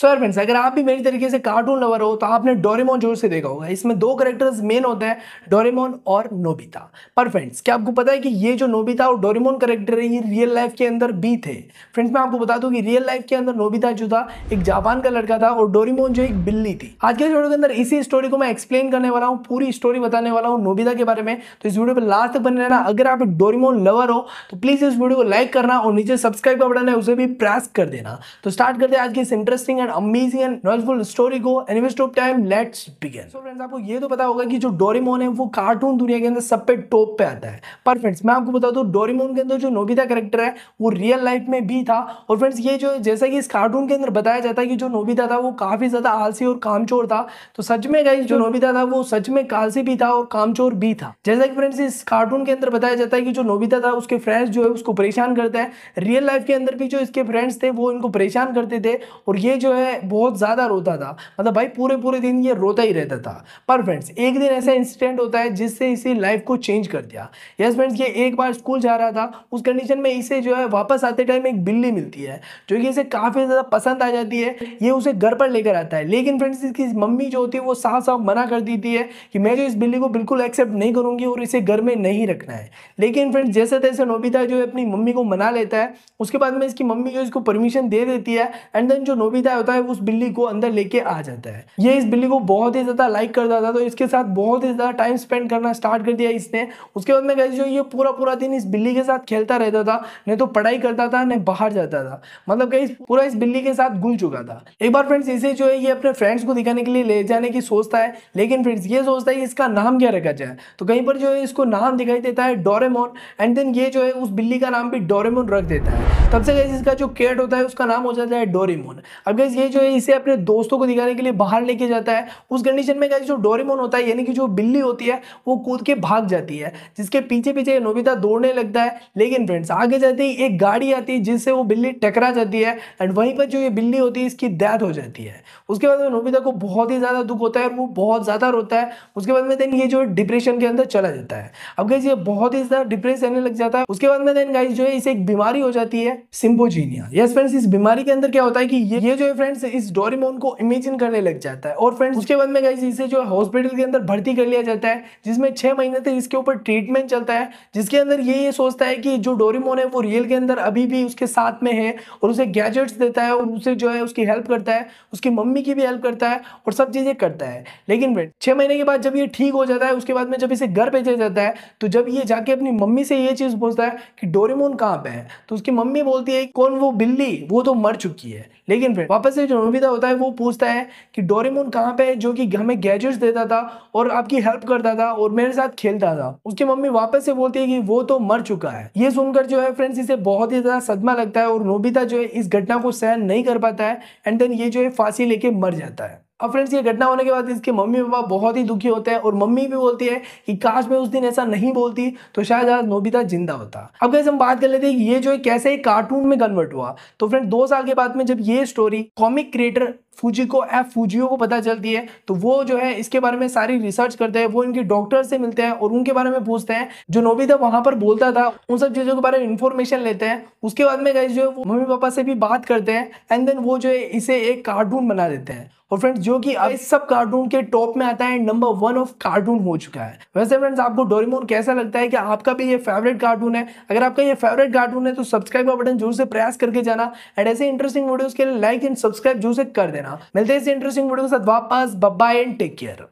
so friends अगर आप भी मेरी तरीके से कार्टून लवर हो तो आपने डोरेमोन जोर से देखा होगा इसमें दो करेक्टर्स मेन होते हैं डोरेमोन और नोबिता पर फ्रेंड्स क्या आपको पता है कि ये जो नोबिता और डोरेमोन करेक्टर है ये रियल लाइफ के अंदर भी थे फ्रेंड्स मैं आपको बता दूं कि रियल लाइफ के अंदर नोबिता जो था एक जापान का लड़का था और डोरीमोन जो एक बिल्ली थी आज के वीडियो के अंदर इसी स्टोरी को मैं एक्सप्लेन करने वाला हूँ पूरी स्टोरी बताने वाला हूँ नोबिता के बारे में तो इस वीडियो पर लास्ट तक बने रहना अगर आप डोरीमोन लवर हो तो प्लीज़ इस वीडियो को लाइक करना और नीचे सब्सक्राइब का बटन है उसे भी प्रेस कर देना तो स्टार्ट करते हैं आज की इस interesting and amazing and knowledgeful story को any waste of time let's begin so friends आपको ये तो पता होगा कि जो डोरेमोन है वो कार्टून दुनिया के अंदर सब पे टॉप पे आता है पर फ्रेंड्स मैं आपको बता दूँ डोरेमोन के अंदर जो नोबिता करेक्टर है वो रियल लाइफ में भी था और फ्रेंड्स ये जो जैसा कि इस कार्टून के अंदर बताया जाता है कि जो नोबिता था वो काफ़ी ज़्यादा आलसी और कामचोर था तो सच में गाइज जो नोबिता था वो सच में कालसी भी था और कामचोर भी था जैसा कि फ्रेंड्स इस कार्टून के अंदर बताया जाता है कि जो नोबिता था उसके फ्रेंड्स जो है उसको परेशान करते हैं रियल लाइफ के अंदर भी जो इसके फ्रेंड्स थे वो इनको परेशान करते थे और ये जो है बहुत ज़्यादा रोता था मतलब भाई पूरे पूरे दिन ये रोता ही रहता था पर फ्रेंड्स एक दिन ऐसा इंसिडेंट होता है जिससे इसी लाइफ को चेंज कर दिया यस फ्रेंड्स ये एक बार स्कूल जा रहा था उस कंडीशन में इसे जो है वापस आते टाइम एक बिल्ली मिलती है जो कि इसे काफ़ी ज़्यादा पसंद आ जाती है ये उसे घर पर लेकर आता है लेकिन फ्रेंड्स इसकी मम्मी जो होती है वो साफ साफ मना कर देती है कि मैं जो इस बिल्ली को बिल्कुल एक्सेप्ट नहीं करूँगी और इसे घर में नहीं रखना है लेकिन फ्रेंड्स जैसे तैसे नोबिता जो है अपनी मम्मी को मना लेता है उसके बाद में इसकी मम्मी जो इसको परमिशन दे देती है एंड देन जो नोबिता है जाता है उस बिल्ली को अंदर लेके आ जाता है ये इस बिल्ली को बहुत ही ज़्यादा लाइक करता था तो इसके साथ बहुत ही ज़्यादा टाइम स्पेंड करना स्टार्ट कर दिया इसने उसके बाद में गई जो ये पूरा पूरा दिन इस बिल्ली के साथ खेलता रहता था न तो पढ़ाई करता था न बाहर जाता था मतलब कहीं पूरा इस बिल्ली के साथ घुल चुका था एक बार फ्रेंड्स इसे जो है ये अपने फ्रेंड्स को दिखाने के लिए ले जाने की सोचता है लेकिन फ्रेंड्स ये सोचता है कि इसका नाम क्या रखा जाए तो कहीं पर जो है इसको नाम दिखाई देता है डोरेमोन एंड देन ये जो है उस बिल्ली का नाम भी डोरेमोन रख देता है तब से गैस इसका जो कैट होता है उसका नाम हो जाता है डोरीमोन अब गैस ये जो है इसे अपने दोस्तों को दिखाने के लिए बाहर लेके जाता है उस कंडीशन में गैस जो डोरीमोन होता है यानी कि जो बिल्ली होती है वो कूद के भाग जाती है जिसके पीछे पीछे नोबिता दौड़ने लगता है लेकिन फ्रेंड्स आगे जाते ही एक गाड़ी आती है जिससे वो बिल्ली टकरा जाती है एंड वहीं पर जो ये बिल्ली होती है इसकी डेथ हो जाती है उसके बाद में नोबिता को बहुत ही ज़्यादा दुख होता है और वो बहुत ज़्यादा रोता है उसके बाद में देन ये जो डिप्रेशन के अंदर चला जाता है अब गैस ये बहुत ही ज़्यादा डिप्रेस रहने लग जाता है उसके बाद में देन गाइस जो है इसे एक बीमारी हो जाती है सिम्बोजीनिया यस फ्रेंड्स इस बीमारी के अंदर क्या होता है कि ये ये जो है फ्रेंड्स इस डोरेमोन को इमेजिन करने लग जाता है और फ्रेंड्स उसके बाद में गई इसे जो है हॉस्पिटल के अंदर भर्ती कर लिया जाता है जिसमें छह महीने तक इसके ऊपर ट्रीटमेंट चलता है जिसके अंदर ये ये सोचता है कि जो डोरीमोन है वो रियल के अंदर अभी भी उसके साथ में है और उसे गैजेट्स देता है और उसे जो है उसकी हेल्प करता है उसकी मम्मी की भी हेल्प करता है और सब चीज़ें करता है लेकिन फ्रेंड छह महीने के बाद जब ये ठीक हो जाता है उसके बाद में जब इसे घर भेजा जाता है तो जब ये जाके अपनी मम्मी से ये चीज़ पूछता है कि डोरीमोन कहाँ पे है तो उसकी मम्मी बोलती है कौन वो बिल्ली वो तो मर चुकी है लेकिन फिर वापस से जो नोबिता होता है वो पूछता है कि डोरेमोन कहाँ पे है जो कि हमें गैजेट्स देता था और आपकी हेल्प करता था और मेरे साथ खेलता था उसकी मम्मी वापस से बोलती है कि वो तो मर चुका है ये सुनकर जो है फ्रेंड्स इसे बहुत ही ज़्यादा सदमा लगता है और नोबिता जो है इस घटना को सहन नहीं कर पाता है एंड देन ये जो है फांसी लेके मर जाता है अब फ्रेंड्स ये घटना होने के बाद इसके मम्मी पापा बहुत ही दुखी होते हैं और मम्मी भी बोलती है कि काश मैं उस दिन ऐसा नहीं बोलती तो शायद आज नोबिता जिंदा होता अब कैसे हम बात कर लेते हैं ये जो कैसे कार्टून में कन्वर्ट हुआ तो फ्रेंड दो साल के बाद में जब ये स्टोरी कॉमिक क्रिएटर फूजी को एफ फूजियो को पता चलती है तो वो जो है इसके बारे में सारी रिसर्च करते हैं वो इनके डॉक्टर से मिलते हैं और उनके बारे में पूछते हैं जो नोबी था वहां पर बोलता था उन सब चीज़ों के बारे में इन्फॉर्मेशन लेते हैं उसके बाद में गए जो है मम्मी पापा से भी बात करते हैं एंड देन वो जो है इसे एक कार्टून बना देते हैं और फ्रेंड्स जो कि अब सब कार्टून के टॉप में आता है नंबर वन ऑफ कार्टून हो चुका है वैसे फ्रेंड्स आपको डोरेमोन कैसा लगता है कि आपका भी ये फेवरेट कार्टून है अगर आपका ये फेवरेट कार्टून है तो सब्सक्राइब का बटन जरूर से प्रयास करके जाना एंड ऐसे इंटरेस्टिंग वीडियोस के लिए लाइक एंड सब्सक्राइब जरूर से कर देना ಮಾಡೋಣ ಮೆಲ್ದೇಸ್ ಇಂಟ್ರೆಸ್ಟಿಂಗ್ ಹುಡುಗ ಸದ್ ವಾಪಸ್ ಬಬ್ಬಾಯ್ ಆ್ಯಂಡ್ ಟೇಕ್ ಕೇರ್